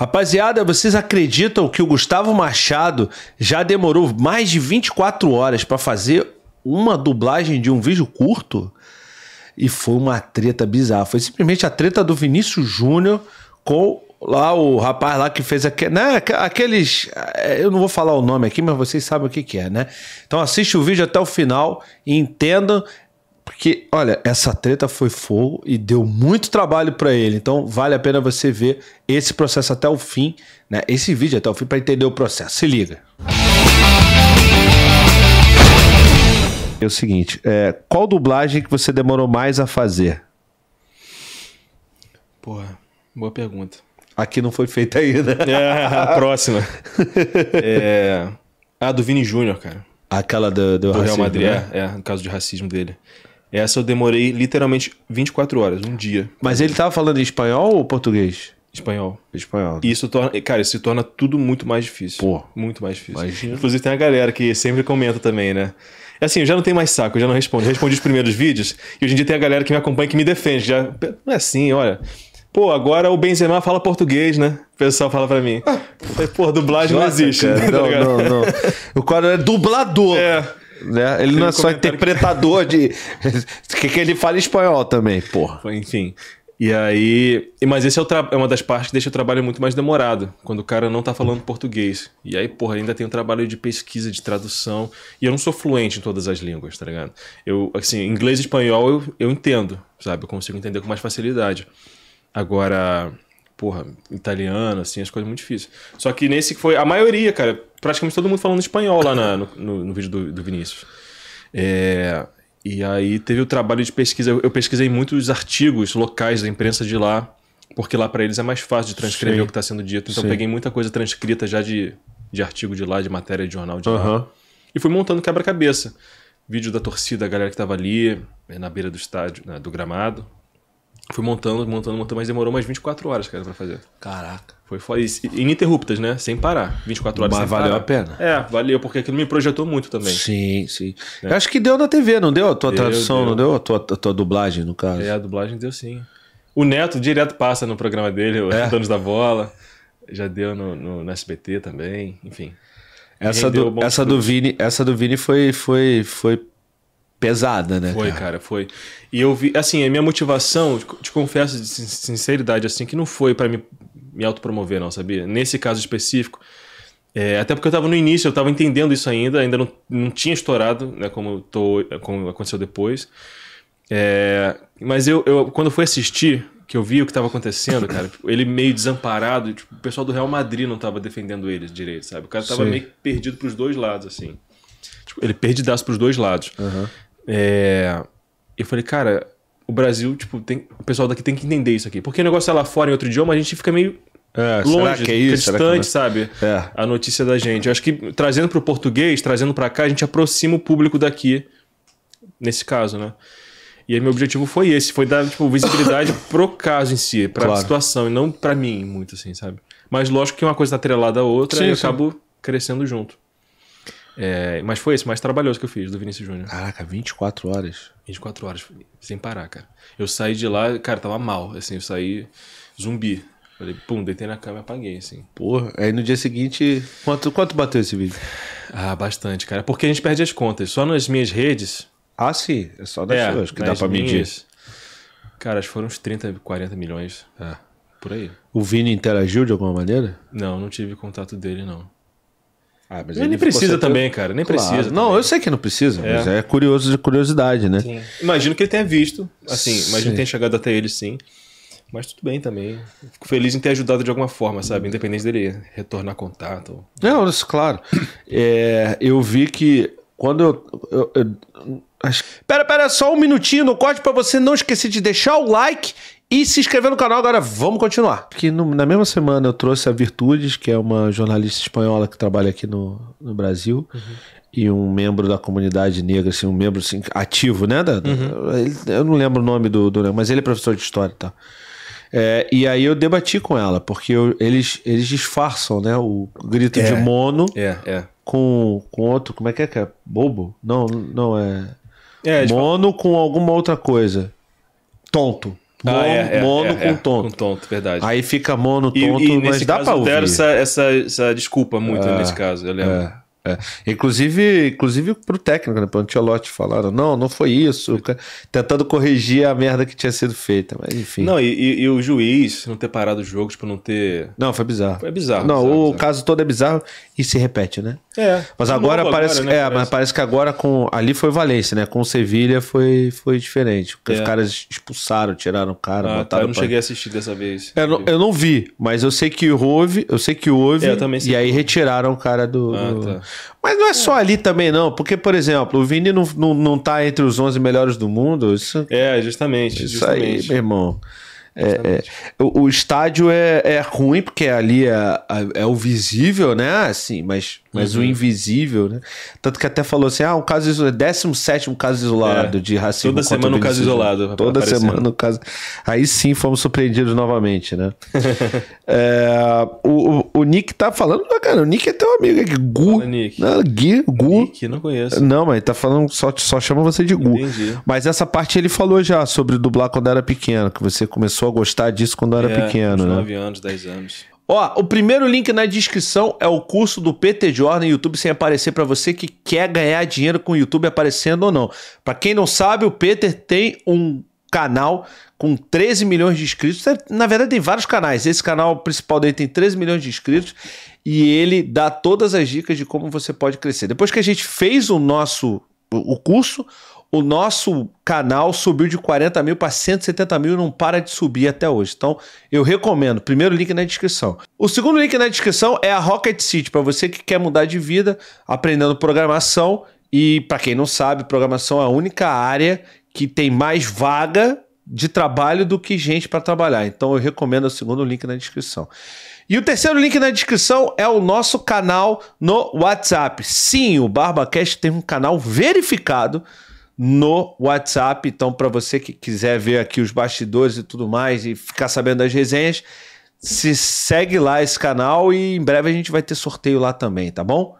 Rapaziada, vocês acreditam que o Gustavo Machado já demorou mais de 24 horas para fazer uma dublagem de um vídeo curto? E foi uma treta bizarra. Foi simplesmente a treta do Vinícius Júnior com lá o rapaz lá que fez aquele, né, aqueles, eh, eu não vou falar o nome aqui, mas vocês sabem o que, que é, né? Então assiste o vídeo até o final e entendam porque, olha, essa treta foi fogo e deu muito trabalho para ele. Então, vale a pena você ver esse processo até o fim, né? Esse vídeo até o fim para entender o processo. Se liga. É o seguinte, é, qual dublagem que você demorou mais a fazer? Porra, boa pergunta. Aqui não foi feita ainda. É, a próxima. é, a do Vini Júnior, cara. Aquela do, do, do racismo, Real Madrid, né? é, é, no caso de racismo dele. Essa eu demorei literalmente 24 horas, um dia. Mas ele tava falando em espanhol ou português? Espanhol. Espanhol. E isso torna. Cara, isso torna tudo muito mais difícil. Pô. Muito mais difícil. Imagina. Inclusive, tem a galera que sempre comenta também, né? É assim, eu já não tenho mais saco, eu já não respondo. Eu respondi os primeiros vídeos e hoje em dia tem a galera que me acompanha que me defende. Já... Não é assim, olha. Pô, agora o Benzema fala português, né? O pessoal fala pra mim. Ah. Pô, dublagem Nossa, não existe. Né? Não, não, não. O cara é dublador. É. Né? Ele não é só interpretador que... de. que, que ele fala espanhol também, porra. Enfim. E aí. Mas esse é, tra... é, uma das partes que deixa o trabalho muito mais demorado, quando o cara não tá falando português. E aí, porra, ainda tem o um trabalho de pesquisa, de tradução. E eu não sou fluente em todas as línguas, tá ligado? Eu, assim, inglês e espanhol eu, eu entendo, sabe? Eu consigo entender com mais facilidade. Agora, porra, italiano, assim, as coisas muito difíceis. Só que nesse que foi a maioria, cara, praticamente todo mundo falando espanhol lá na, no, no, no, vídeo do, do Vinícius. É, e aí teve o trabalho de pesquisa. Eu, pesquisei muitos artigos locais da imprensa de lá, porque lá para eles é mais fácil de transcrever Sim. o que está sendo dito. Então peguei muita coisa transcrita já de, de artigo de lá, de matéria de jornal de uhum. lá. E fui montando quebra-cabeça. Vídeo da torcida, a galera que tava ali, eh, na beira do estádio, né, do gramado. Fui montando, montando, montando, mas demorou mais 24 horas, cara, pra fazer. Caraca. Foi foda. Ininterruptas, né? Sem parar. 24 horas mas sem valeu parar. a pena. É, valeu, porque aquilo me projetou muito também. Sim, sim. É. acho que deu na TV, não deu a tua deu, tradução, deu. não deu a tua, a tua dublagem, no caso? É, a dublagem deu sim. O Neto direto passa no programa dele, os é. Donos da Bola. Já deu no, no, no SBT também, enfim. Essa do, essa, do Vini, essa do Vini foi, foi, foi pesada, né? Foi, cara? cara, foi. E eu vi, assim, a minha motivação, te, te confesso de sinceridade, assim, que não foi para me, me autopromover, não, sabia? Nesse caso específico. É, até porque eu tava no início, eu tava entendendo isso ainda, ainda não, não tinha estourado, né? Como, tô, como aconteceu depois. É, mas eu, eu, quando fui assistir, que eu vi o que tava acontecendo, cara, ele meio desamparado, tipo, o pessoal do Real Madrid não tava defendendo ele direito, sabe? O cara tava Sim. meio perdido pros dois lados, assim. Tipo, ele perdidaço pros dois lados. Uhum. É, eu falei, cara, o Brasil, tipo, tem, o pessoal daqui tem que entender isso aqui. Porque o negócio é lá fora em outro idioma, a gente fica meio é, longe, é distante, é? sabe? É. A notícia da gente. Eu acho que trazendo para o português, trazendo para cá, a gente aproxima o público daqui, nesse caso, né? E aí meu objetivo foi esse, foi dar tipo, visibilidade pro caso em si, pra claro. situação, e não para mim muito, assim, sabe? Mas lógico que uma coisa tá atrelada à outra sim, e eu sim. acabo crescendo junto. É, mas foi esse mais trabalhoso que eu fiz, do Vinícius Júnior. Caraca, 24 horas. 24 horas, sem parar, cara. Eu saí de lá, cara, tava mal, assim, eu saí zumbi. Falei, pum, deitei na cama e apaguei, assim. Porra, aí no dia seguinte, quanto, quanto bateu esse vídeo? Ah, bastante, cara. Porque a gente perde as contas. Só nas minhas redes. Ah, sim, é só das é, suas que dá pra medir. Minhas, cara, acho que foram uns 30, 40 milhões. Ah. Por aí. O Vini interagiu de alguma maneira? Não, não tive contato dele, não. Ah, mas ele nem precisa também, cara. Nem claro. precisa. Não, eu sei que não precisa, é. mas é curioso de curiosidade, né? Sim. Imagino que ele tenha visto. Assim, mas imagino que tenha chegado até ele, sim. Mas tudo bem também. Fico feliz em ter ajudado de alguma forma, sabe? Independente dele retornar contato. Não, isso, claro. É, eu vi que quando eu, eu, eu Acho... Pera, pera, só um minutinho no corte para você não esquecer de deixar o like e se inscrever no canal agora, vamos continuar. Que no, na mesma semana eu trouxe a Virtudes, que é uma jornalista espanhola que trabalha aqui no, no Brasil, uhum. e um membro da comunidade negra, assim, um membro assim, ativo, né? Da, uhum. ele, eu não lembro o nome do, do mas ele é professor de história e tá? tal. É, e aí eu debati com ela, porque eu, eles, eles disfarçam, né? O grito é, de mono é, é, Com, com outro. Como é que é que é? Bobo? Não, não é. é tipo, mono com alguma outra coisa. Tonto. Ah, é, mono, ah, é, é, mono é, com tonto. Com tonto, verdade. Aí fica mono, tonto, e, e mas dá pra ouvir. Eu essa, essa, essa desculpa muito ah, nesse caso, eu lembro. É. É. Inclusive, inclusive pro técnico, né? Pro Ancelotti falaram, não, não foi isso. Tentando corrigir a merda que tinha sido feita, mas enfim. Não, e, e, e o juiz não ter parado os jogos por tipo, não ter. Não, foi bizarro. Foi bizarro. Não, bizarro, o bizarro. caso todo é bizarro e se repete, né? É. Mas tá agora parece, agora, né, é, parece. mas parece que agora com ali foi Valência, né? Com o Sevilha foi foi diferente. Porque é. os caras expulsaram, tiraram o cara, ah, botaram. Tá, eu não cheguei a assistir dessa vez. eu é, não, eu não vi, mas eu sei que houve, eu sei que houve. É, eu também sei e aí retiraram o cara do. Ah, do... Tá. Mas não é só é. ali também, não. Porque, por exemplo, o Vini não, não, não tá entre os 11 melhores do mundo. Isso, é, justamente. Isso justamente. aí, meu irmão. É, é, o, o, estádio é, é ruim, porque ali é, é, é o visível, né? Assim, mas mas uhum. o invisível, né? Tanto que até falou assim: ah, um caso isolado, 17 caso isolado é, de racismo. Toda semana um caso isolado. Toda aparecendo. semana um caso. Aí sim fomos surpreendidos novamente, né? é, o, o, o, Nick tá falando, cara, o Nick é teu amigo aqui, Gu. Gu. Nick. Não, Gui, Gu. Nick, não conheço. Não, mas tá falando, só, só chama você de Gu. Entendi. Mas essa parte ele falou já sobre dublar quando era pequeno, que você começou a gostar disso quando era é, pequeno, né? 9 anos, 10 anos. Ó, o primeiro link na descrição é o curso do PT Jordan YouTube sem aparecer para você que quer ganhar dinheiro com o YouTube aparecendo ou não. Para quem não sabe, o Peter tem um canal com 13 milhões de inscritos. É, na verdade, tem vários canais. Esse canal principal dele tem 13 milhões de inscritos e ele dá todas as dicas de como você pode crescer. Depois que a gente fez o nosso o curso, o nosso canal subiu de 40 mil para 170 mil e não para de subir até hoje. Então, eu recomendo. Primeiro link na descrição. O segundo link na descrição é a Rocket City, para você que quer mudar de vida, aprendendo programação. E, para quem não sabe, programação é a única área que tem mais vaga de trabalho do que gente para trabalhar. Então, eu recomendo o segundo link na descrição. E o terceiro link na descrição é o nosso canal no WhatsApp. Sim, o BarbaCast tem um canal verificado no WhatsApp. Então, para você que quiser ver aqui os bastidores e tudo mais e ficar sabendo das resenhas, se segue lá esse canal e em breve a gente vai ter sorteio lá também, tá bom?